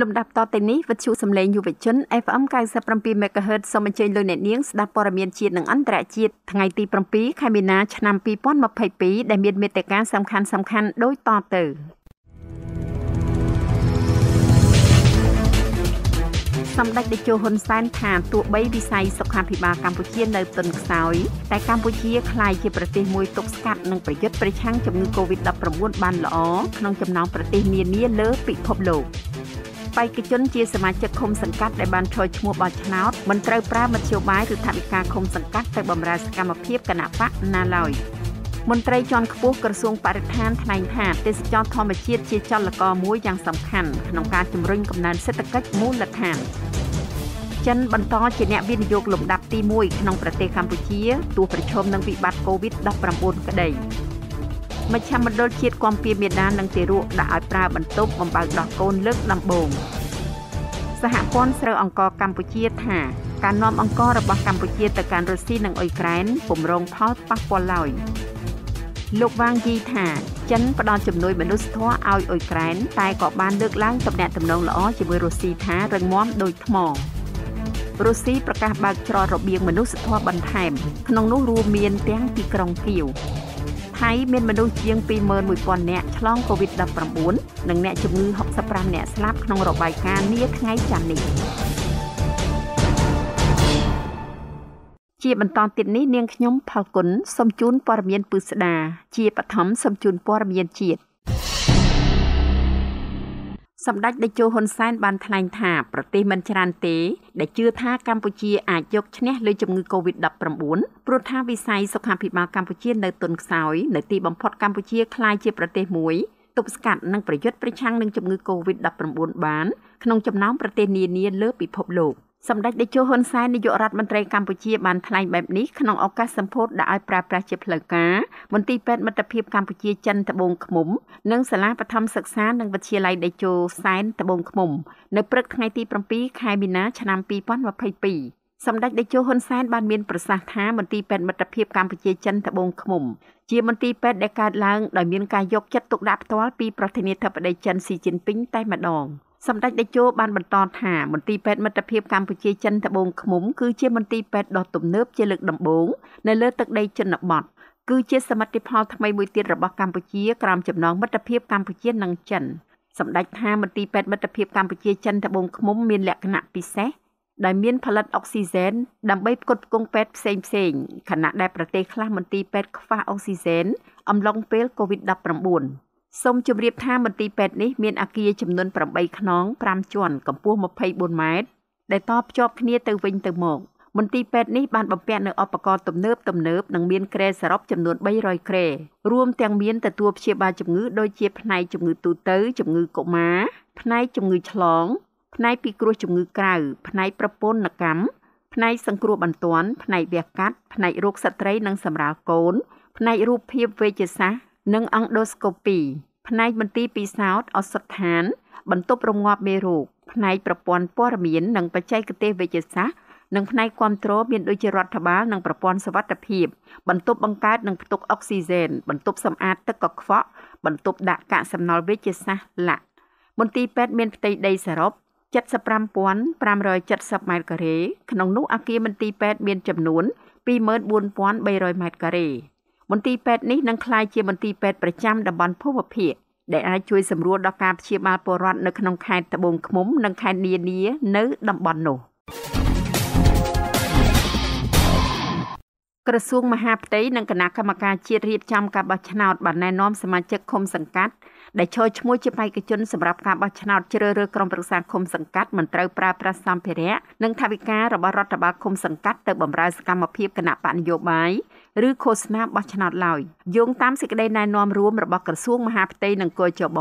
លំដាប់តទៅនេះវិទ្យុសំឡេងយុវជន FM 97 MHz សូមអញ្ជើញលោកអ្នកនាងស្ដាប់ព័ត៌មានជាតិនិងអន្តរជាតិថ្ងៃទី7ខែមីនាឆ្នាំ2022ដែលមានមេត្តាសំខាន់សំខាន់ដូចតទៅសម្ដេចតេជោហ៊ុនសែនថាទោះបីវិស័យសុខាភិបាលកម្ពុជានៅទន់ខ្សោយតែកម្ពុជាក្លាយជាប្រទេសមួយទប់ស្កាត់និងប្រយុទ្ធប្រឆាំងជំងឺ Covid-19 បានល្អក្នុងចំណោមប្រទេសនានាលើពិភពលោកបេក្ខជនជាសមាជិកឃុំសង្កាត់ដែលបានចូលឈ្មោះបោះឆ្នោតមិនត្រូវប្រើមធ្យោបាយឬថវិកាឃុំសង្កាត់ទៅបម្រើសកម្មភាពគណបកណាឡើយមន្ត្រីជាន់ខ្ពស់ក្រសួងបរិស្ថានថ្លែងថាទេសចរធម្មជាតិជាចលករមួយយ៉ាងសំខាន់ក្នុងការជំរុញកំណើនសេដ្ឋកិច្ចមូលដ្ឋានចិនបន្តជាអ្នកវិនិយោគលំដាប់ទី1ក្នុងប្រទេសកម្ពុជាទោះប្រឈមនឹងវិបត្តិ COVID-19 ក្តីមជ្ឈមណ្ឌលជាតិគាំពៀមេដាននិងទារកដាក់ឲ្យប្រើបន្ទប់បំបើកដោះកូនលើកដំបូងសហព័ន្ធស្រូវអង្ករកម្ពុជាថាការនាំអង្កររបស់កម្ពុជាទៅកាន់រុស្ស៊ីនិងអ៊ុយក្រែនពុំរងផលប៉ះពាល់ឡើយលោកវ៉ាងយីថាចិនផ្ដល់ជំនួយមនុស្សធម៌ឲ្យអ៊ុយក្រែនតែក៏បានលើកឡើងទំនាក់ទំនងល្អជាមួយរុស្ស៊ីថារឹងមាំដូចថ្មរុស្ស៊ីប្រកាសបើកច្រករបៀងមនុស្សធម៌បន្ថែមក្នុងនោះរួមមានទាំងទីក្រុងគៀវថៃមានមនុស្សជាង21,000នាក់ឆ្លង COVID-19 និងអ្នកជំងឺ65នាក់ស្លាប់ក្នុងរបាយការណ៍នាថ្ងៃច័ន្ទនេះជាបន្តទៀតនេះនាង ខ្ញុំផលគុណសូមជូនព័ត៌មានពិស្ដាជាបឋមសូមជូនព័ត៌មានជាតិសម្ដេចតេជោហ៊ុនសែនបានថ្លែងថា ប្រទេសមិនច្រើនទេ ដែលជឿថាកម្ពុជាអាចយកឈ្នះលើជំងឺ Covid-19 ព្រោះថាវិស័យសុខាភិបាលកម្ពុជានៅទន់ខ្សោយនៅទីបំផុតកម្ពុជាក្លាយជាប្រទេសមួយទប់ស្កាត់និងប្រយុទ្ធប្រឆាំងនឹងជំងឺ Covid-19 បាន ក្នុងចំណោមប្រទេសនានាលើពិភពលោក។សម្ដេចតេជោហ៊ុនសែននាយករដ្ឋមន្ត្រីកម្ពុជាបានថ្លែងបែបនេះក្នុងឱកាសសម្ពោធដែលឲ្យប្រើប្រាស់ជាផ្លូវការមន្ទីរពេទ្យមិត្តភាពកម្ពុជាចិនត្បូងឃ្មុំ និងសាលាបឋមសិក្សានិងវិទ្យាល័យតេជោសែនត្បូងឃ្មុំ នៅព្រឹកថ្ងៃទី7ខែមីនាឆ្នាំ2022សម្ដេចតេជោហ៊ុនសែនបានមានប្រសាសន៍ថាមន្ទីរពេទ្យមិត្តភាពកម្ពុជាចិនត្បូងឃ្មុំ ជាមន្ទីរពេទ្យដែលកើតឡើងដោយមានការយកចិត្តទុកដាក់ផ្ទាល់ពីប្រធានាធិបតីចិនស៊ីជីនពីងតែម្ដង។សម្ដេចតេជោបានបន្តថាមន្ទីរពេទ្យមិត្តភាពកម្ពុជាចិនត្បូងឃ្មុំ គឺជាមន្ទីរពេទ្យដ៏ទំនើបជាលើក ដំបូងនៅលើ ទឹកដីចិនបត់គឺជាសមិទ្ធផលថ្មីមួយទៀតរបស់កម្ពុជាក្រោមចំណងមិត្តភាពកម្ពុជានិងចិនសម្ដេចថាមន្ទីរពេទ្យមិត្តភាពកម្ពុជាចិនត្បូងឃ្មុំមានលក្ខណៈពិសេសដែលមានផលិតអុកស៊ីហ្សែនដើម្បីផ្គត់ផ្គង់ពេទ្យផ្សេងផ្សេងខណៈដែលប្រទេសខ្លះមន្ទីរពេទ្យខ្វះអុកស៊ីហ្សែនអំឡុងពេល COVID-19 សូមជម្រាបថាមន្ទីរពេទ្យនេះមានអគារចំនួន8ខ្នង5ជាន់កម្ពស់24ម៉ែត្រដែលតភ្ជាប់គ្នាទៅវិញទៅមកមន្ទីរពេទ្យនេះបានបំពាក់នូវឧបករណ៍ទំនើបទំនើបនិងមានគ្រែសរុបចំនួន300គ្រែរួមទាំងមានទទួលព្យាបាលជំងឺដូចជា ផ្នែកជំងឺទូទៅជំងឺកុមារផ្នែកជំងឺឆ្លង ផ្នែកពីគ្រោះជំងឺក្រៅផ្នែកប្រពន្ធកម្មផ្នែកសង្គ្រោះបន្ទាន់ផ្នែកវះកាត់ ផ្នែករោគស្ត្រីនិងសម្រាលកូន ផ្នែករូបភាពវេជ្ជសាស្ត្រនិងអង់ដូស្កូពីផ្នែកមន្ទីរពិសោធន៍អសដ្ឋាន បន្ទប់រងាប់មេរោគផ្នែកប្រព័ន្ធព័ត៌មាននិងបច្ចេកទេសវេជ្ជសាស្ត្រនិងផ្នែកគ្រប់គ្រងមានដូចជារដ្ឋបាលនិងប្រព័ន្ធសុវត្ថិភាពបន្ទប់បង្កើតនិងផ្ទុកអុកស៊ីហ្សែនបន្ទប់សម្អាតទឹកកខ្វក់បន្ទប់ដាក់កាកសំណល់វេជ្ជសាស្ត្រឡាក់មន្ទីរពេទ្យមានផ្ទៃដីសរុប75570ម៉ែត្រការ៉េក្នុងនោះអគារមន្ទីរពេទ្យមានចំនួន24300ម៉ែត្រការ៉េមន្ទីរពេទ្យនេះនឹងក្លាយជាមន្ទីរពេទ្យប្រចាំតំបន់ភូមិភាគដែលអាចជួយសម្រួលដល់ការព្យាបាលពលរដ្ឋនៅក្នុងខេត្តត្បូងឃ្មុំនិងខេត្តនានានៅតំបន់នោះ។ក្រសួងមហាផ្ទៃនិងគណៈកម្មការជាតិរៀបចំការបោះឆ្នោតបានណែនាំសមាជិកឃុំសង្កាត់ដែលចូលឈ្មោះជាបេក្ខជនសម្រាប់ការបោះឆ្នោតជ្រើសរើសក្រុមប្រឹក្សាឃុំសង្កាត់មិនត្រូវប្រើប្រាស់សម្ភារៈនិងថវិការបស់រដ្ឋបាលឃុំសង្កាត់ទៅបម្រើសកម្មភាពគណៈបកនយោបាយឬឃោសនាបោះឆ្នោតឡើយយោងតាមសេចក្តីណែនាំរួមរបស់ក្រសួងមហាផ្ទៃនិងកជប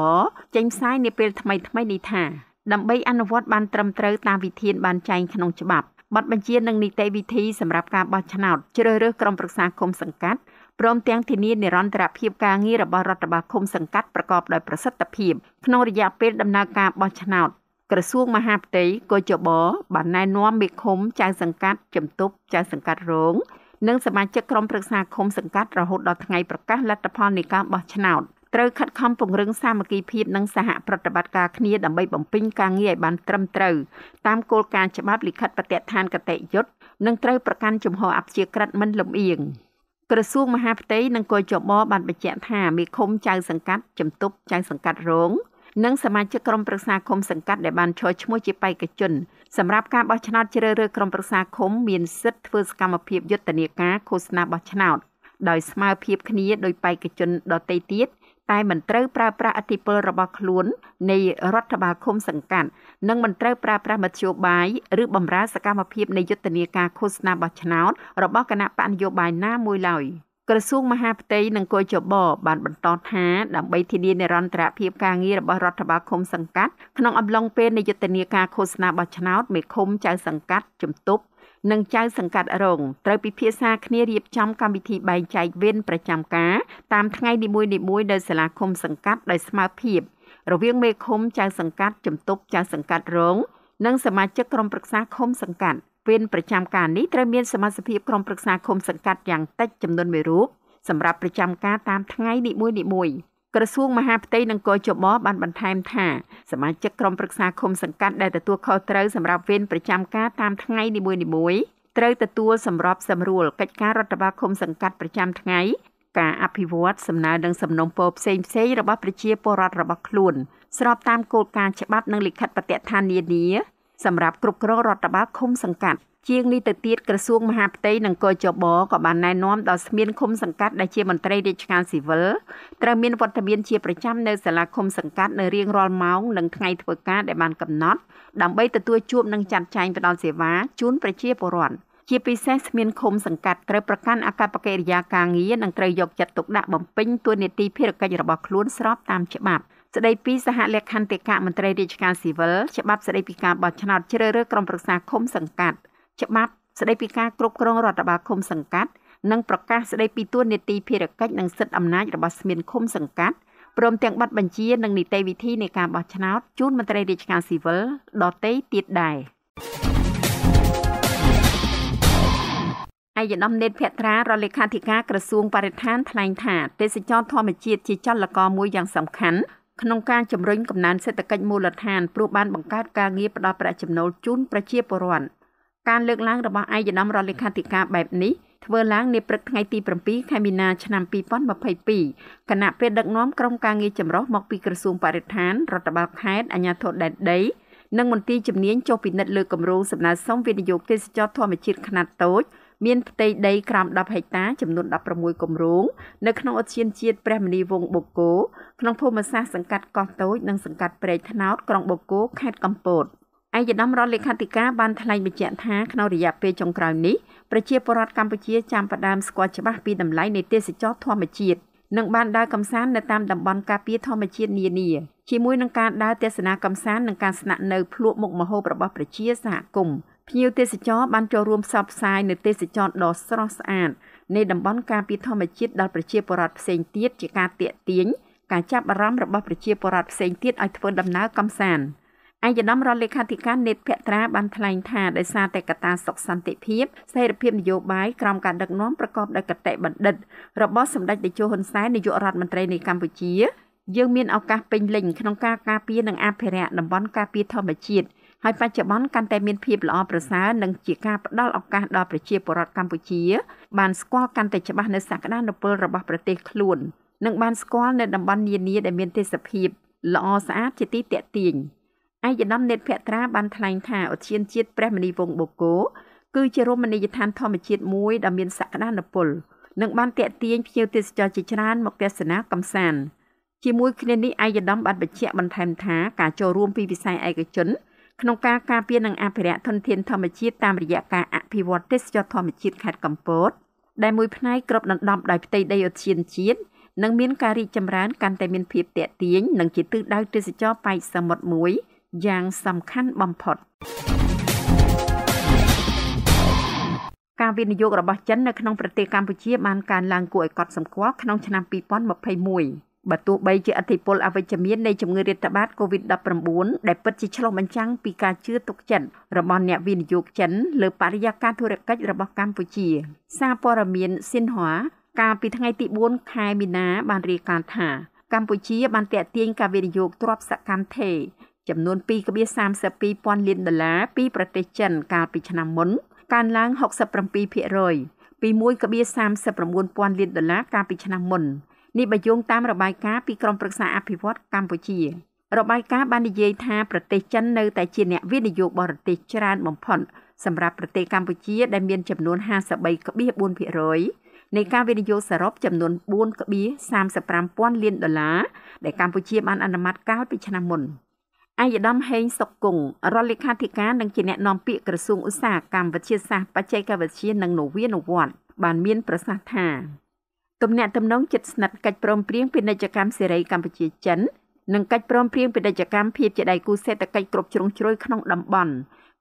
ចេញផ្សាយនាពេលថ្មីៗនេះថាដើម្បីអនុវត្តបានត្រឹមត្រូវតាមវិធានបានចែងក្នុងច្បាប់ប័ណ្ណបញ្ជានិងនីតិវិធីសម្រាប់ការបោះឆ្នោតជ្រើសរើសក្រុមប្រឹក្សាគុំសង្កាត់ព្រមទាំងធានានិរន្តរភាពការងាររបស់រដ្ឋបាលឃុំសង្កាត់ប្រកបដោយប្រសិទ្ធភាពក្នុងរយៈពេលដំណើរការបោះឆ្នោតក្រសួងមហាផ្ទៃកជបបានណែនាំមេឃុំចៅសង្កាត់ជំទប់ចៅសង្កាត់រង និងសមាជិកក្រុមប្រឹក្សាឃុំសង្កាត់រហូតដល់ថ្ងៃប្រកាសលទ្ធផលនៃការបោះឆ្នោត។ត្រូវខិតខំពង្រឹងសាមគ្គីភាពនិងសហប្រតិបត្តិការគ្នាដើម្បីបំពេញការងារឲ្យបានត្រឹមត្រូវតាមគោលការណ៍ច្បាប់លិខិតបទដ្ឋានកតេយុត្តនិងត្រូវប្រកាន់ជំហរអព្យាក្រឹតមិនលំអៀងក្រសួងមហាផ្ទៃនិងកជបបានបញ្ជាក់ថាមេឃុំចៅសង្កាត់ជំទប់ចៅសង្កាត់រង និងសមាជិកក្រុមប្រឹក្សាឃុំសង្កាត់ដែលបានឈរឈ្មោះជាបេក្ខជន សម្រាប់ការបោះឆ្នោតជ្រើសរើសក្រុមប្រឹក្សាឃុំមានសិទ្ធិធ្វើសកម្មភាពយុទ្ធនាការឃោសនាបោះឆ្នោត ដោយស្មើភាពគ្នាដោយបេក្ខជនដទៃទៀតតែមិនត្រូវប្រើប្រាស់អធិបុលរបស់ខ្លួន នៃរដ្ឋបាលឃុំសង្កាត់និងមិនត្រូវប្រើប្រាស់មធ្យោបាយឬបម្រើសកម្មភាពនៃយុទ្ធនាការឃោសនាបោះឆ្នោតរបស់គណៈបកនយោបាយណាមួយឡើយ។ក្រសួងមហាផ្ទៃនិងគយចបបានបន្តថា ដើម្បីធានានិរន្តរភាពការងាររបស់រដ្ឋបាលឃុំសង្កាត់ក្នុងអំឡុងពេលនៃយុទ្ធនាការឃោសនាបោះឆ្នោតមេឃុំចៅសង្កាត់ជំទប់និងចៅសង្កាត់រងត្រូវពិភាក្សាគ្នារៀបចំកម្មវិធីបែងចែកវេនប្រចាំការតាមថ្ងៃនីមួយៗដោយសាលាឃុំសង្កាត់ដោយស្មើភាពរវាងមេឃុំចៅសង្កាត់ជំទប់ចៅសង្កាត់រង និងសមាជិកក្រុមប្រឹក្សាឃុំសង្កាត់វេនប្រចាំការនេះត្រូវមានសមាជិកក្រុមប្រឹក្សាឃុំសង្កាត់យ៉ាងតិចចំនួន1រូបសម្រាប់ប្រចាំការតាមថ្ងៃនីមួយៗក្រសួងមហាផ្ទៃនិងកជបបានបន្ថែមថាសមាជិកក្រុមប្រឹក្សាឃុំសង្កាត់ដែលទទួលខុសត្រូវសម្រាប់វេនប្រចាំការតាមថ្ងៃនីមួយៗត្រូវទទួលសម្របសម្រួលកិច្ចការរដ្ឋបាលឃុំសង្កាត់ប្រចាំថ្ងៃការអភិវឌ្ឍសំណើនិងសំណុំពរផ្សេងផ្សេងរបស់ប្រជាពលរដ្ឋរបស់ខ្លួន ស្របតាមគោលការណ៍ច្បាប់និងលិខិតបទដ្ឋាននានាសម្រាប់គ្រប់គ្រងរដ្ឋបាលឃុំសង្កាត់ជាងនេះទៅទៀតក្រសួងមហាផ្ទៃនិងកជបក៏បានណែនាំដល់ស្មៀនឃុំសង្កាត់ដែលជាមន្ត្រីរាជការស៊ីវិលត្រូវមានវត្តមានជាប្រចាំនៅ សាលាឃុំសង្កាត់នៅរៀងរាល់ម៉ោងនិងថ្ងៃធ្វើការដែលបានកំណត់ដើម្បីទទួលជួបនិងចាត់ចែងផ្តល់សេវាជូនប្រជាពលរដ្ឋជាពិសេសស្មៀនឃុំសង្កាត់ត្រូវប្រកាន់អកប្បកិរិយាការងារនិងត្រូវយកចិត្តទុកដាក់បំពេញតួនាទីភារកិច្ចរបស់ខ្លួនស្របតាមច្បាប់ស្ដីពីសហលេខាន្តិកៈមន្ត្រីរាជការស៊ីវិលច្បាប់ស្ដីពីការបោះឆ្នោតជ្រើសរើសក្រុមប្រឹក្សាឃុំសង្កាត់ច្បាប់ស្តីពីការគ្រប់គ្រងរដ្ឋបាលឃុំសង្កាត់និងប្រកាសស្តីពីទួលនីតិភារកិច្ចនិងសិទ្ធិអំណាចរបស់ស្មៀនឃុំសង្កាត់ព្រមទាំងប័ណ្ណបញ្ជានិងនីតិវិធីនៃការបោះឆ្នោតជូនមន្ត្រីរាជការស៊ីវិលដតីទៀតដែរឯកឧត្តមនេតភត្រារដ្ឋលេខាធិការក្រសួងបរិស្ថានថ្លែងថាទេសចរធម្មជាតិជាចលករមួយយ៉ាងសំខាន់ក្នុងការជំរុញកំណើនសេដ្ឋកិច្ចមូលដ្ឋានព្រោះបានបង្កើតការងារផ្តល់ប្រាក់ចំណូលជូនប្រជាពលរដ្ឋការលើកឡើងរបស់ឯកឧត្តមរដ្ឋលេខាធិការបែបនេះធ្វើឡើងនាព្រឹកថ្ងៃទី7ខែមីនាឆ្នាំ2022គណៈពេលដឹកនាំក្រុមការងារចម្រុះមកពីក្រសួងបរិស្ថានរដ្ឋបាលខេត្តអាជ្ញាធរដែនដីនិងមន្ទីរជំនាញចុះពិនិត្យលើគម្រោងសំណើសុំវិនិយោគទេសចរធម្មជាតិខ្នាតតូចមានផ្ទៃដីក្រោម10ហិកតាចំនួន16គម្រោងនៅក្នុងឧទ្យានជាតិព្រះមនីវងបូកគោក្នុងភូមិសាស្ត្រសង្កាត់កោះតូចនិងសង្កាត់ព្រែកថ្នោតក្រុងបូកគោខេត្តកំពត។ឯកឧត្តមរដ្ឋលេខាធិការបានថ្លែងបញ្ជាក់ថាក្នុងរយៈពេលចុងក្រោយនេះប្រជាពលរដ្ឋកម្ពុជាចាំផ្ដើមស្គាល់ច្បាស់ពីតម្លៃនៃទេសចរធម្មជាតិនិងបានដើរកម្សាន្តនៅតាមតំបន់ការពារធម្មជាតិនានាជាមួយនឹងការដើរទស្សនាកម្សាន្តនិងការស្នាក់នៅភ្លក់មុខម្ហូបរបស់ប្រជាសហគមន៍ភ្ញៀវទេសចរបានចូលរួមផ្សព្វផ្សាយនៅទេសចរដ៏ស្រស់ស្អាតនៃតំបន់ការពារធម្មជាតិដល់ប្រជាពលរដ្ឋផ្សេងទៀតជាការទាក់ទាញការចាប់អារម្មណ៍របស់ប្រជាពលរដ្ឋផ្សេងទៀតឲ្យធ្វើដំណើរកម្សាន្ត។អាយដាមរដ្ឋលេខាធិការនេតភក្ត្រាបានថ្លែងថាដោយសារតែកត្តាសុខសន្តិភាពស្ថិរភាពនយោបាយក្រោមការដឹកនាំប្រកបដោយកតេបណ្ឌិតរបស់សម្ដេចតេជោហ៊ុនសែននាយករដ្ឋមន្ត្រីនៃកម្ពុជាយើងមានឱកាសពេញលេញក្នុងការការពារនិងអភិរក្សតំបន់ការពារធម្មជាតិហើយបច្ចុប្បន្នកាន់តែមានភាពល្អប្រសើរនិងជាការផ្ដល់ឱកាសដល់ប្រជាពលរដ្ឋកម្ពុជា បានស្គាល់កាន់តែច្បាស់នូវសក្តានុពលរបស់ប្រទេសខ្លួន និងបានស្គាល់នៅតំបន់នានាដែលមានទេសភាពល្អស្អាតជាទីទាក់ទាញ។ឯកឧត្តមនេតភក្ត្រាបានថ្លែងថាឧទ្យានជាតិព្រះមនីវងបូកូគឺជារមណីយដ្ឋានធម្មជាតិមួយដ៏មានសក្តានុពលនិងបានទាក់ទាញភ្ញៀវទេសចរជាច្រើនមកទស្សនាកម្សាន្តជាមួយគ្នានេះឯកឧត្តមបានបញ្ជាក់បន្ថែមថាការចូលរួមពីវិស័យឯកជនក្នុងការការពារនិងអភិរក្សធនធានធម្មជាតិតាមរយៈការអភិវឌ្ឍទេសចរធម្មជាតិខេត្តកំពតដែលមួយផ្នែកគ្របដណ្ដប់ដោយផ្ទៃដីឧទ្យានជាតិនិងមានការរីកចម្រើនកាន់តែមានភាពទាក់ទាញនិងជាទិសដៅទេសចរប៉ែកសមុទ្រមួយយ៉ាង សំខាន់បំផុតការវិនិយោគរបស់ចិននៅក្នុងប្រទេសកម្ពុជាបានកើនឡើងគួរឲ្យកត់សម្គាល់ក្នុងឆ្នាំ2021បើទោះបីជាអធិពលអវិជ្ជមាននៃជំងឺរាតត្បាត COVID-19 ដែលពិតជាឆ្លុះបញ្ចាំងពីការជឿទុកចិត្តរបស់អ្នកវិនិយោគចិនលើបរិយាកាសធុរកិច្ចរបស់កម្ពុជាសារព័ត៌មានស៊ីនហွာកាលពីថ្ងៃទី4ខែមីនាបានរាយការណ៍ថាកម្ពុជា បានតេទៀងការវិនិយោគទ្រព្យសកម្មថេចំនួន2.32,000លានដុល្លារពីប្រទេសចិនកាលពីឆ្នាំមុនកើនឡើង67%ពី1.39,000លានដុល្លារកាលពីឆ្នាំមុននេះបើយោងតាមរបាយការណ៍ពីក្រមប្រឹក្សាអភិវឌ្ឍកម្ពុជារបាយការណ៍បាននិយាយថាប្រទេសចិននៅតែជា អ្នកវិនិយោគបរទេសច្រើនបំផុតសម្រាប់ប្រទេសកម្ពុជា ដែលមានចំនួន53.4%នៃការវិនិយោគសរុបចំនួន4.35ពាន់លានដុល្លារដែលកម្ពុជាបានអនុម័តកាលពីឆ្នាំមុន។អាយដាមហេងសុកគង្គរដ្ឋលេខាធិការនិងជាអ្នកនាំពាក្យក្រសួងឧស្សាហកម្មវិទ្យាសាស្ត្របច្ចេកវិទ្យានិងនវានុវត្តន៍បានមានប្រសាសន៍ថាទំនាក់ទំនងជិតស្និទ្ធកិច្ចព្រមព្រៀងពាណិជ្ជកម្មសេរីកម្ពុជាចិននិងកិច្ចព្រមព្រៀងពាណិជ្ជកម្មភាពជាដៃគូសេដ្ឋកិច្ចគ្រប់ជ្រុងជ្រោយក្នុងតំបន់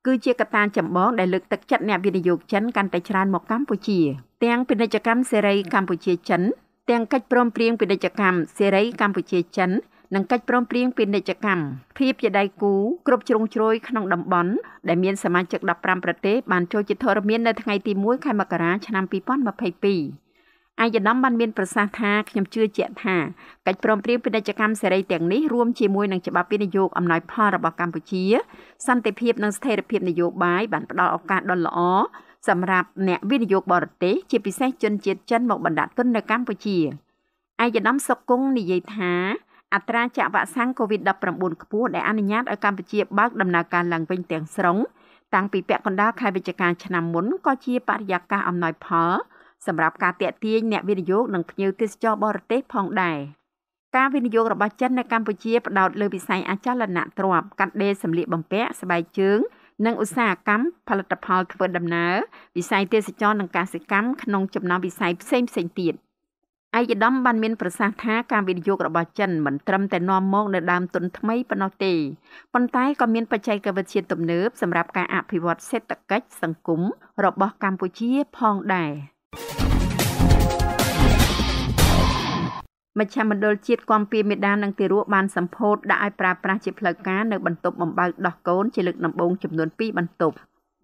គឺជាកត្តាចម្បងដែលលើកទឹកចិត្តអ្នកវិនិយោគចិនកាន់តែច្រើនមកកម្ពុជាទាំងពាណិជ្ជកម្មសេរីកម្ពុជាចិន ទាំងកិច្ចព្រមព្រៀងពាណិជ្ជកម្មសេរីកម្ពុជាចិននិងកិច្ចព្រមព្រៀងពាណិជ្ជកម្មភាពជាដៃគូគ្រប់ជ្រុងជ្រោយក្នុងតំបន់ដែលមានសមាជិក15ប្រទេសបានចូលជាធរមាននៅថ្ងៃទី1ខែមករាឆ្នាំ2022អាយដាមបានមាន ប្រសាសន៍ថាខ្ញុំជឿជាក់ថាកិច្ចព្រមព្រៀងពាណិជ្ជកម្មសេរីទាំងនេះរួមជាមួយនឹងច្បាប់វិនិយោគអំណោយផលរបស់កម្ពុជាសន្តិភាពនិងស្ថិរភាពនយោបាយបានផ្ដល់ឱកាសដ៏ល្អសម្រាប់អ្នកវិនិយោគបរទេសជាពិសេសជនជាតិចិនមកបណ្ដាក់ទុននៅកម្ពុជាអាយដាមសុកគង្គនិយាយថាអត្រាចាក់វ៉ាក់សាំង COVID-19 ខ្ពស់ដែលអនុញ្ញាតឲ្យកម្ពុជាបើកដំណើរការឡើងវិញទាំងស្រុងតាំងពីពាក់កណ្ដាលខែវិច្ឆិកាឆ្នាំមុនក៏ជាបរិយាកាសអំណោយផលសម្រាប់ការតាក់ទាញអ្នកវិនិយោគនិងភ្ញៀវទេសចរបរទេសផងដែរការវិនិយោគរបស់ចិននៅកម្ពុជាផ្ដោតលើវិស័យអចលនទ្រព្យកាត់ដេរសម្លៀកបំពាក់ស្បែកជើងនិងឧស្សាហកម្មផលិតផលធ្វើដំណើរវិស័យទេសចរនិងកសិកម្មក្នុងចំណោមវិស័យផ្សេងៗទៀត។ឯកឧត្តមបានមានប្រសាសន៍ថាការវិនិយោគរបស់ចិនមិនត្រឹមតែនាំមកនូវដើមទុនថ្មីប៉ុណ្ណោះទេប៉ុន្តែក៏មានបច្ចេកវិទ្យាទំនើបសម្រាប់ការអភិវឌ្ឍសេដ្ឋកិច្ចសង្គមរបស់កម្ពុជាផងដែរមជ្ឈមណ្ឌលជាតិគាំពៀមេដានិងទារកបានសម្ពោធដាក់ឲ្យប្រើប្រាស់ជាផ្លូវការនៅបន្ទប់បំបើកដោះកូនជាលើកដំបូងចំនួន2បន្ទប់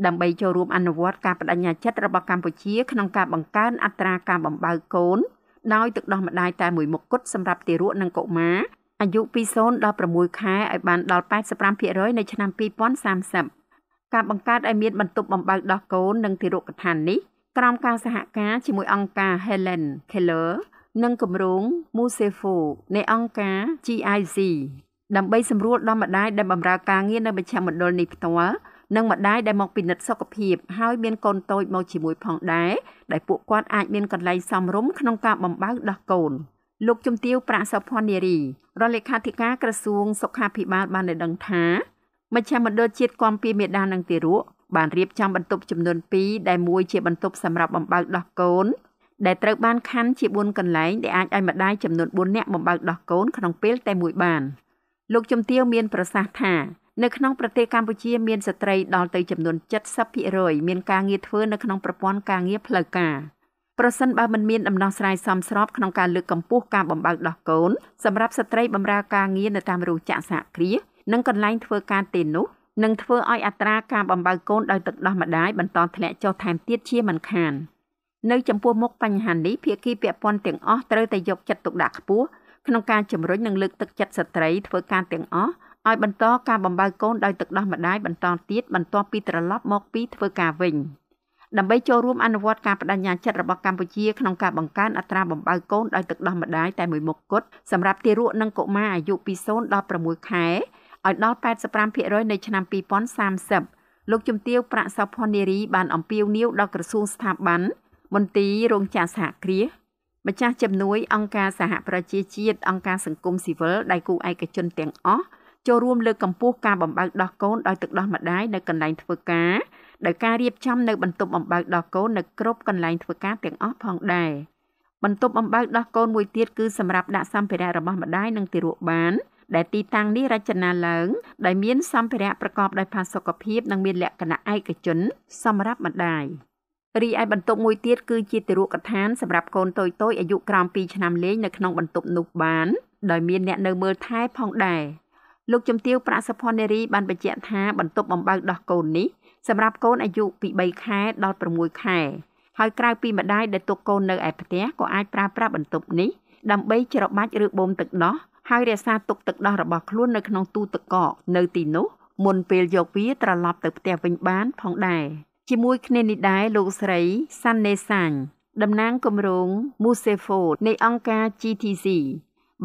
ដើម្បីចូលរួមអនុវត្តការបដិញ្ញាចិត្តរបស់កម្ពុជាក្នុងការបង្កើនអត្រាការបំបើកកូនដោយទឹកដោះម្ដាយតែមួយមុខគត់សម្រាប់ទារកនិងកុមារអាយុពី0ដល់6ខែឲ្យបានដល់85%នៅឆ្នាំ2030ការបង្កើតឲ្យមានបន្ទប់បំបើកដោះកូននិងទារកដ្ឋាននេះក្រោមការសហការជាមួយអង្គការ Helen Keller និងគម្រោង Musefo នៃអង្គការ GIC ដើម្បីសម្រួលដល់ម្ដាយដែលបម្រើការងារនៅមជ្ឈមណ្ឌលនេះផ្ទាល់និងម្ដាយដែលមកពិនិត្យសុខភាពហើយមានកូនតូចមកជាមួយផងដែរដែលពួកគាត់អាច មានកន្លែងសមរម្យក្នុងការបំបៅដោះកូន លោកជំទាវប្រាក់សុផាន់នារីរដ្ឋលេខាធិការក្រសួងសុខាភិបាលបានដឹងថាមជ្ឈមណ្ឌលជាតិគាំពៀមេដានិងទារកបានរៀបចំបន្ទប់ចំនួន2ដែលមួយជាបន្ទប់សម្រាប់បំបើកដោះកូន ដែលត្រូវបានខណ្ឌជា4កន្លែងដែលអាចឲ្យម្ដាយចំនួន4នាក់បំបើកដោះកូនក្នុងពេលតែមួយបាន លោកជំទាវ មាន ប្រសាសន៍ថានៅក្នុងប្រទេសកម្ពុជាមានស្ត្រីដល់ទៅចំនួន70%មានការងារធ្វើនៅក្នុងប្រព័ន្ធការងារផ្លូវការប្រសិនបើមិនមានដំណោះស្រាយសមស្របក្នុងការលើកកម្ពស់ការបំបើកដោះកូនសម្រាប់ស្ត្រីបម្រើការងារនៅតាមរោងចក្រសហគ្រាសនិងកន្លែងធ្វើការទេនោះនឹងធ្វើឲ្យអត្រាការបំបើកកូនដោយទឹកដោះម្ដាយបន្តធ្លាក់ចុះថែមទៀតជាមិនខាននៅចំពោះមុខបញ្ហានេះភាគីពាក់ព័ន្ធទាំងអស់ត្រូវតែយកចិត្តទុកដាក់ខ្ពស់ក្នុងការជំរុញនិងលើកទឹកចិត្តស្ត្រីធ្វើការទាំងអស់ឲ្យបន្តការបំបើកូនដោយទឹកដោះម្ដាយបន្តទៀតបន្ទាប់ពីត្រឡប់មកពីធ្វើការវិញដើម្បីចូលរួមអនុវត្តការបដិញ្ញាចិត្តរបស់កម្ពុជាក្នុងការបង្កើនអត្រាបំបើកូនដោយទឹកដោះម្ដាយតែមួយមុខគត់សម្រាប់ទារកនិងកុមារអាយុពី0ដល់6ខែឲ្យដល់85%នៅឆ្នាំ2030លោកជំទាវប្រាក់សោផននារីបានអំពាវនាវដល់ក្រសួងស្ថាប័នមន្ទីររោងចក្រសហគ្រាសម្ចាស់ជំនួយ អង្គការសហប្រជាជាតិអង្គការសង្គមស៊ីវិលដៃគូឯកជនទាំងអស់ចូលរួមលើកកម្ពស់ការបំបើកដោះកូនដោយទឹកដោះម្ដាយនៅកន្លែងធ្វើការដោយការរៀបចំនៅបន្ទប់បំបើកដោះកូននៅគ្រប់កន្លែងធ្វើការទាំងអស់ផងដែរបន្ទប់បំបើកដោះកូនមួយទៀតគឺសម្រាប់ដាក់សម្ភារៈរបស់ម្ដាយនិងទារកបាន ដែលទីតាំងនេះរចនាឡើងដោយមានសម្ភារៈប្រកបដោយផាសុកភាពនិងមានលក្ខណៈឯកជនសម្រាប់ម្ដាយរីឯបន្ទប់មួយទៀតគឺជាទារកដ្ឋានសម្រាប់កូនតូចៗអាយុក្រោម2ឆ្នាំលេងនៅក្នុងបន្ទប់នោះបានដោយមានអ្នកនៅមើលថែផងដែរលោកជំទាវប្រាក់សុផននារីបានបញ្ជាក់ថាបន្ទប់បំបៅដោះកូននេះសម្រាប់កូនអាយុពី3ខែដល់6ខែ ហើយក្រៅពីម្ដាយដែលទុកកូននៅឯផ្ទះក៏អាចប្រើប្រាស់បន្ទប់នេះដើម្បីច្របាច់ឬបូមទឹកដោះហើយរក្សាទុកទឹកដោះរបស់ខ្លួននៅក្នុងទូទឹកកកនៅទីនោះ មុនពេលយកវាត្រឡប់ទៅផ្ទះវិញបានផងដែរជាមួយគ្នានេះដែរលោកស្រីសាន់នេសាញតំណាងគម្រោង Musefo នៃអង្គការ GTC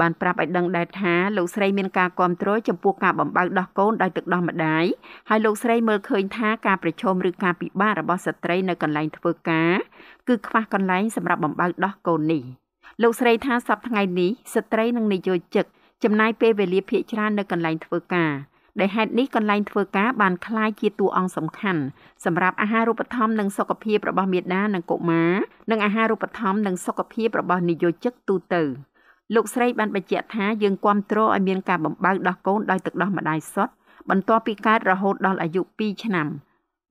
បានប្រាប់ឲ្យដឹងដែរថាលោកស្រីមានការគ្រប់គ្រងចំពោះការបំបៅដោះកូនដោយទឹកដោះម្ដាយហើយលោកស្រីមើលឃើញថាការប្រឈមឬការពិបាករបស់ស្ត្រីនៅកន្លែងធ្វើការគឺខ្វះកន្លែងសម្រាប់បំបៅដោះកូននេះលោកស្រីថាសប្តាហ៍ថ្ងៃនេះស្ត្រីនិងនិយោជិក ចំណាយពេលវេលាភាគច្រើននៅកន្លែងធ្វើការដែលហេតុនេះកន្លែងធ្វើការបានคล้ายជាតួអង្គសំខាន់សម្រាប់អាហារូបត្ថម្ភនិងសុខភាពរបស់មាតានិងកុមារនិងអាហារូបត្ថម្ភនិងសុខភាពរបស់និយោជិកទូទៅ។លោកស្រីបានបញ្ជាក់ថាយើងគ្រប់គ្រងឲ្យមានការបំបើកដោះកូនដោយទឹកដោះម្ដាយសុទ្ធបន្ទាប់ពីកើតរហូតដល់អាយុ2ឆ្នាំ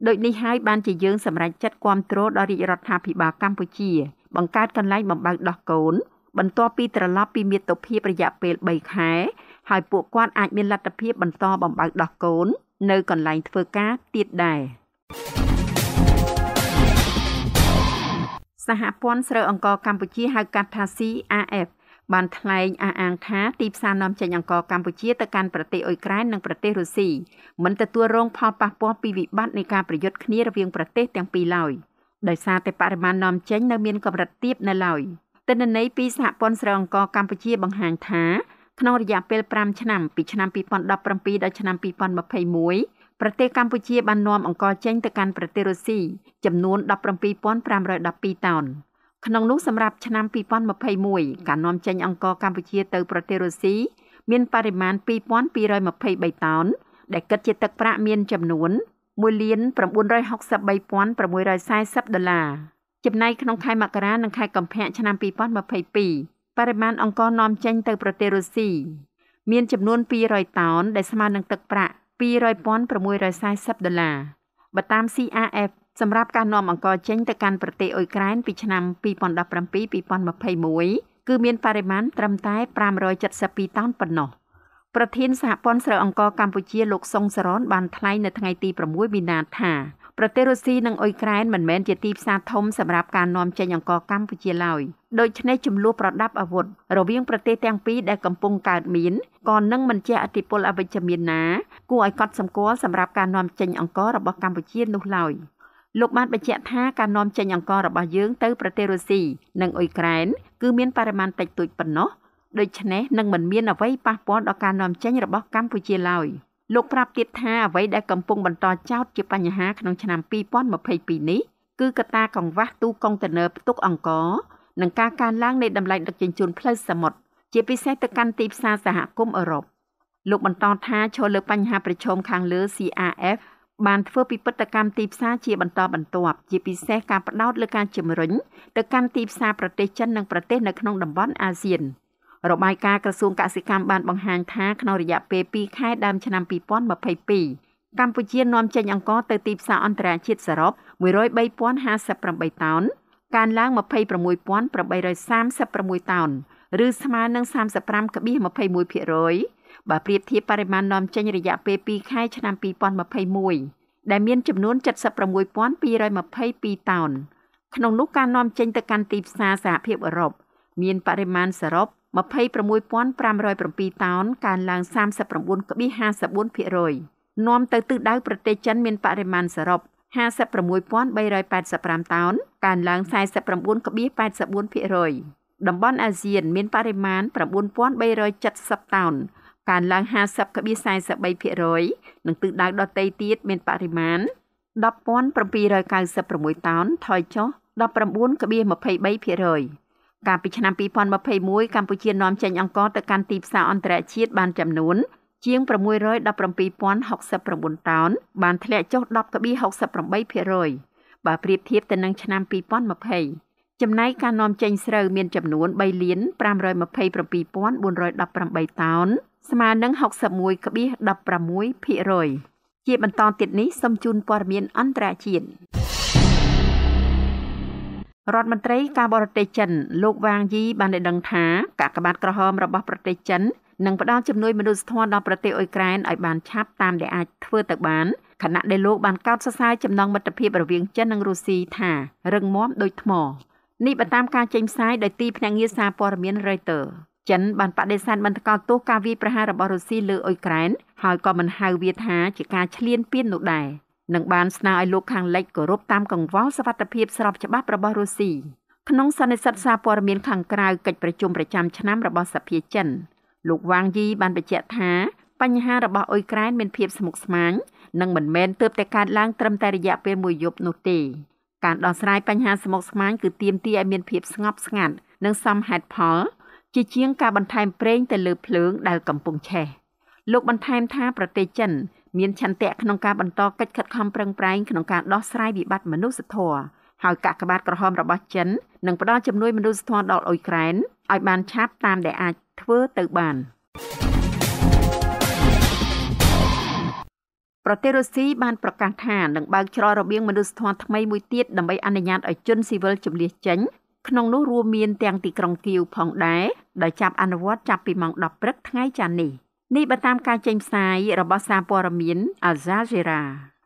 ដូចនេះហើយបានជាយើងសម្រេចចិត្តគ្រប់គ្រងដល់រាជរដ្ឋាភិបាលកម្ពុជាបង្កើតកន្លែងបំបើកដោះកូន បន្ទាប់ពីត្រឡប់ពីមាតុភាពរយៈពេល3ខែហើយពួកគាត់អាចមានលទ្ធភាពបន្តបំបើកដោះកូន នៅកន្លែងធ្វើការទៀតដែរសហព័ន្ធស្រូវអង្ករកម្ពុជាហៅកាត់ថា CAF បានថ្លែងអះអាងថាទីផ្សារនាំចេញអង្ករកម្ពុជាទៅកាន់ប្រទេសអ៊ុយក្រែននិងប្រទេសរុស្ស៊ីមិនទទួលរងផលប៉ះពាល់ពីវិបត្តិនៃការប្រយុទ្ធគ្នារវាងប្រទេសទាំងពីរឡើយដោយសារតែបរិមាណនាំចេញនៅមានកម្រិតទាបនៅឡើយទិន្នន័យពីសហព័ន្ធស្រូវអង្ករកម្ពុជាបង្ហាញថា ក្នុងរយៈពេល5ឆ្នាំពីឆ្នាំ2017ដល់ឆ្នាំ2021ប្រទេសកម្ពុជាបាននាំអង្ករចេញទៅកាន់ប្រទេសរុស្ស៊ីចំនួន17512តោនក្នុងនោះសម្រាប់ឆ្នាំ2021ការនាំចេញអង្ករកម្ពុជាទៅប្រទេសរុស្ស៊ីមានបរិមាណ2223តោនដែលគិតជាទឹកប្រាក់មានចំនួន1,963,640ដុល្លារចំណែកក្នុងខែមករានិងខែកុម្ភៈឆ្នាំ2022បរិមាណអង្គរនាំចេញទៅប្រទេសរុស្ស៊ីមានចំនួន200តោនដែលស្មើនឹងទឹកប្រាក់200,640ដុល្លារបើតាម CRF សម្រាប់ការនាំអង្គរចេញទៅកាន់ប្រទេសអ៊ុយក្រែនពីឆ្នាំ2017-2021គឺមានបរិមាណត្រឹមតែ572តោនប៉ុណ្ណោះប្រធានសហព័ន្ធស្រូវអង្គរកម្ពុជាលោកសុងសរនបានថ្លែងនៅថ្ងៃទី6មីនាថាប្រទេសរុស្ស៊ីនិងអ៊ុយក្រែនមិនមែនជាទីផ្សារធំសម្រាប់ការនាំចេញអង្គរកម្ពុជាឡើយដូច្នេះចំនួនប្រដាប់អាវុធរវាងប្រទេសទាំងពីរដែលកំពុងកើតមានក៏នឹងមិនជាអធិពលអវិជ្ជមានណាគួរឲ្យកត់សម្គាល់សម្រាប់ការនាំចេញអង្គររបស់កម្ពុជានោះឡើយ។លោកបានបញ្ជាក់ថាការនាំចេញអង្កររបស់យើងទៅប្រទេសរុស្ស៊ីនិងអ៊ុយក្រែនគឺមានបរិមាណតិចតួចប៉ុណ្ណោះដូច្នេះនឹងមិនមានអ្វីប៉ះពាល់ដល់ការនាំចេញរបស់កម្ពុជាឡើយលោកប្រាប់ទៀតថាអ្វីដែលកំពុងបន្តចោទជាបញ្ហាក្នុងឆ្នាំ2022នេះ គឺកត្តាកង្វះទូកុងតឺន័រផ្ទុកអង្ករនិងការកើនឡើងនៃតម្លៃដឹកជញ្ជូនផ្លូវសមុទ្រជាពិសេសទៅកាន់ទីផ្សារសហគមន៍អឺរ៉ុបលោកបន្តថាឈលលើបញ្ហាប្រឈមខាងលើ CRF បានធ្វើពិពិធកម្មទីផ្សារជាបន្តបន្ទាប់ជាពិសេសការផ្ដោតលើការជំរុញទៅកាន់ទីផ្សារប្រទេសចិននិងប្រទេសនៅក្នុងតំបន់អាស៊ានរបាយការណ៍ក្រសួងកសិកម្មបានបង្ហាញថាក្នុងរយៈពេល2ខែដើមឆ្នាំ2022កម្ពុជានាំចេញអង្ករទៅទីផ្សារអន្តរជាតិសរុប103,058តោនកើនឡើង26,836តោនឬស្មើនឹង35.21%បើប្រៀបធៀបបរិមាណនាំចេញរយៈពេល2ខែឆ្នាំ2021ដែលមានចំនួន76,222តោន ក្នុងនោះការនាំចេញទៅកាន់ទីផ្សារសហភាពអឺរ៉ុបមានបរិមាណសរុប26,507តោនកើនឡើង39.54%នាំទៅទិសដៅប្រទេសចិនមានបរិមាណសរុប56,385តោនកើនឡើង49.84%តំបន់អាស៊ានមានបរិមាណ9,370តោនកើនឡើង50.43%និងទិសដៅដទៃទៀតមានបរិមាណ10,796តោនថយចុះ19.23%កាលពីឆ្នាំ2021កម្ពុជានាំចេញអង្ករទៅកាន់ទីផ្សារអន្តរជាតិបានចំនួនជាង617,069តោន បានធ្លាក់ចុះ10.68%បើប្រៀបធៀបទៅនឹងឆ្នាំ2020ចំណែកការនាំចេញស្រូវមានចំនួន3លាន527,418តោនស្មើនឹង61.16%ជាបន្តទៀតនេះសូមជូនព័ត៌មានអន្តរជាតិរដ្ឋមន្ត្រីការបរទេសចិនលោកវ៉ាងយីបានដឹងថាកាកបាទក្រហមរបស់ប្រទេសចិននឹងផ្ដល់ជំនួយមនុស្សធម៌ដល់ប្រទេសអ៊ុយក្រែនឲ្យបានឆាប់តាមដែលអាចធ្វើទៅបានខណៈដែលលោកបានកោតសរសើរចំណងមិត្តភាពរវាងចិននិងរុស្ស៊ីថារឹងមាំដូចថ្មនេះបន្តតាមការចេញផ្សាយដោយទីភ្នាក់ងារសារព័ត៌មាន Reuters ចិនបានបដិសេធមិនថ្កោលទោសការវាយប្រហាររបស់រុស្ស៊ីលើអ៊ុយក្រែនហើយក៏មិនហៅវាថាជាការឈ្លានពាននោះដែរនឹងបានស្នើឲ្យលោកខាងលិចគោរពតាមកង្វល់សវត្ថភាពស្របច្បាប់របស់រុស្ស៊ីក្នុងសន្និសីទសារព័ត៌មានខាងក្រៅកិច្ចប្រជុំប្រចាំឆ្នាំរបស់សភាចិនលោកវ៉ាងយីបានបញ្ជាក់ថាបញ្ហារបស់អ៊ុយក្រែនមានភាពស្មុគស្មាញនិងមិនមែនទើបតែកើតឡើងត្រឹមតែរយៈពេលមួយយប់នោះទេការដោះស្រាយបញ្ហាស្មុគស្មាញគឺទាមទារឲ្យមានភាពស្ងប់ស្ងាត់និងសមហេតុផលជាជាងការបន្ថែមប្រេងទៅលើភ្លើងដែលកំពុងឆេះលោកបន្ថែមថាប្រទេសចិន មានឆន្ទៈក្នុងការបន្តកិច្ចខិតខំប្រឹងប្រែងក្នុងការដោះស្រាយវិបត្តិមនុស្សធម៌ហើយកាកបាទក្រហមរបស់ចិននឹងផ្ដល់ជំនួយមនុស្សធម៌ដល់អ៊ុយក្រែនឲ្យបានឆាប់តាមដែលអាចធ្វើទៅបានប្រទេសរុស្ស៊ីបានប្រកាសថានឹងបើកច្រករបៀងមនុស្សធម៌ថ្មីមួយទៀតដើម្បីអនុញ្ញាតឲ្យជនស៊ីវិលជម្លៀសចេញក្នុងនោះរួមមានទាំងទីក្រុងគៀវផងដែរដោយចាប់អនុវត្តចាប់ពីម៉ោង10ព្រឹកថ្ងៃច័ន្ទនេះនេះបើតាមការចេញផ្សាយរបស់សារព័ត៌មាន Al Jazeera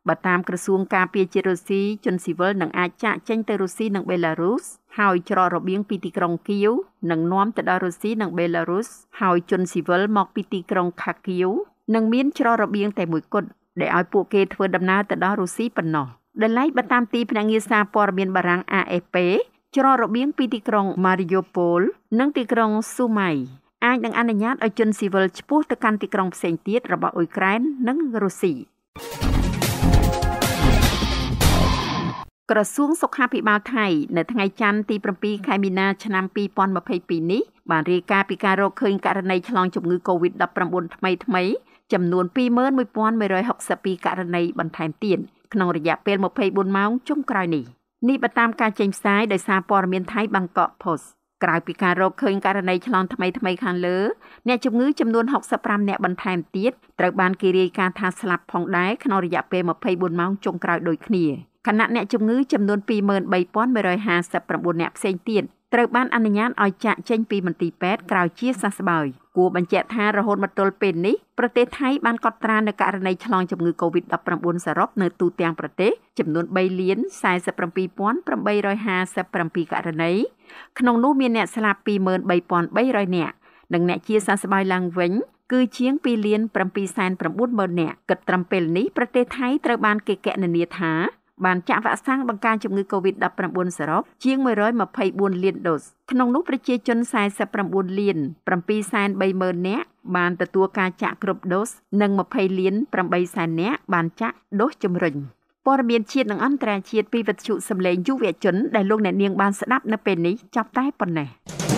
បើតាមក្រសួងការពារជាតិរុស្ស៊ីជនស៊ីវិលនឹងអាចចាក់ចេញទៅរុស្ស៊ីនិងបេឡារុសហើយច្រករបៀងពីទីក្រុងគៀវនិងនាំទៅដល់រុស្ស៊ីនិងបេឡារុសហើយជនស៊ីវិលមកពីទីក្រុងខាគៀវនឹងមាន ច្រករបៀងតែមួយគត់ដែលឲ្យពួកគេធ្វើដំណើរទៅដល់រុស្ស៊ីប៉ុណ្ណោះដែលឡែកបើតាមទីភ្នាក់ងារសារព័ត៌មានបារាំង AFP ច្រករបៀងពីទីក្រុង Mariupol និងទីក្រុង Sumai អាចនឹងអនុញ្ញាតឲ្យជនស៊ីវិលឈ្មោះទៅកាន់ទីក្រុងផ្សេងទៀតរបស់អ៊ុយក្រែននិងរុស្ស៊ីក្រសួងសុខាភិបាលថៃនៅថ្ងៃច័ន្ទទី7ខែមីនាឆ្នាំ2022នេះបានរាយការណ៍ពីការរកឃើញករណីឆ្លងជំងឺ Covid-19 ថ្មីថ្មីចំនួន21162ករណីបន្ថែមទៀតក្នុងរយៈពេល24ម៉ោងចុងក្រោយនេះ។នេះបើតាមការចេញផ្សាយដោយសារព័ត៌មានថៃបាងកក Post ក្រៅពីការរកឃើញករណីឆ្លងថ្មីថ្មីខាងលើអ្នកជំងឺចំនួន65អ្នកបន្ថែមទៀតត្រូវបានគេរាយការណ៍ថាស្លាប់ផងដែរក្នុងរយៈពេល24ម៉ោងចុងក្រោយដូចគ្នាខណៈអ្នកជំងឺចំនួន23159អ្នកផ្សេងទៀតត្រូវបានអនុញ្ញាតឲ្យចាក់ចេញពីមន្ទីរពេទ្យក្រោយជាសះស្បើយគួរបញ្ជាក់ថារហូតមកទល់ពេលនេះប្រទេសថៃបានកត់ត្រានៅករណីឆ្លងជំងឺ Covid-19 សរុបនៅទូទាំងប្រទេសចំនួន3លាន47,857ករណីក្នុងនោះមានអ្នកស្លាប់23,300នាក់និងអ្នកជាសះស្បើយឡើងវិញគឺជាង2លាន7.9ម៉ឺននាក់គិតត្រឹមពេលនេះប្រទេសថៃត្រូវបានគេគណនាថាបានចាក់វ៉ាក់សាំងបង្ការជំងឺ Covid-19 សរុបជាង124លានដូសក្នុងនោះប្រជាជន49លាន730,000នាក់បានទទួលការចាក់គ្រប់ដូសនិង20លាន8សែននាក់បានចាក់ដូសជំរុញព័ត៌មានជាតិនិងអន្តរជាតិពីវិទ្យុសម្លេងយុវជន ដែលលោកអ្នកនាងបានស្ដាប់នៅពេលនេះចាប់តែប៉ុណ្ណេះ។